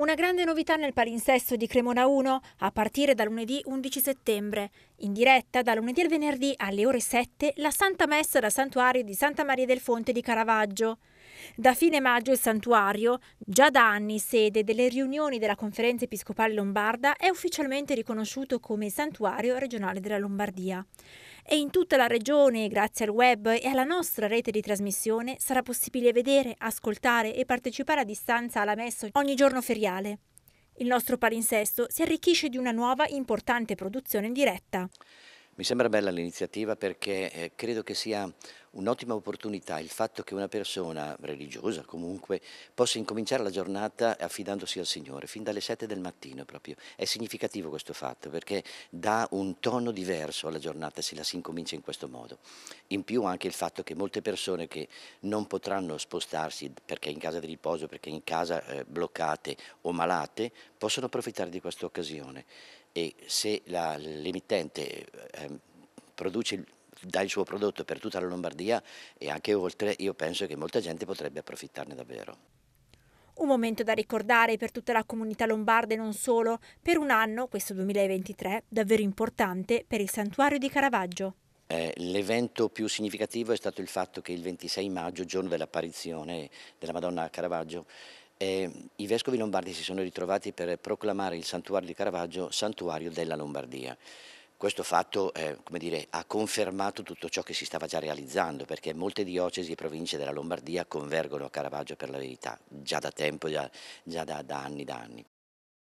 Una grande novità nel palinsesto di Cremona 1 a partire da lunedì 11 settembre. In diretta da lunedì al venerdì alle ore 7 la Santa Messa dal santuario di Santa Maria del Fonte di Caravaggio. Da fine maggio il santuario, già da anni sede delle riunioni della Conferenza Episcopale Lombarda, è ufficialmente riconosciuto come santuario regionale della Lombardia. E in tutta la regione, grazie al web e alla nostra rete di trasmissione, sarà possibile vedere, ascoltare e partecipare a distanza alla messa ogni giorno feriale. Il nostro palinsesto si arricchisce di una nuova importante produzione in diretta. Mi sembra bella l'iniziativa perché eh, credo che sia un'ottima opportunità il fatto che una persona religiosa comunque possa incominciare la giornata affidandosi al Signore, fin dalle 7 del mattino proprio. È significativo questo fatto perché dà un tono diverso alla giornata se la si incomincia in questo modo. In più anche il fatto che molte persone che non potranno spostarsi perché in casa di riposo, perché in casa eh, bloccate o malate, possono approfittare di questa occasione e se l'emittente ehm, produce dà il suo prodotto per tutta la Lombardia e anche oltre, io penso che molta gente potrebbe approfittarne davvero. Un momento da ricordare per tutta la comunità lombarda e non solo, per un anno, questo 2023, davvero importante per il santuario di Caravaggio. Eh, L'evento più significativo è stato il fatto che il 26 maggio, giorno dell'apparizione della Madonna a Caravaggio, eh, i vescovi lombardi si sono ritrovati per proclamare il santuario di Caravaggio santuario della Lombardia. Questo fatto eh, dire, ha confermato tutto ciò che si stava già realizzando, perché molte diocesi e province della Lombardia convergono a Caravaggio per la verità, già da tempo, già, già da, da anni da anni.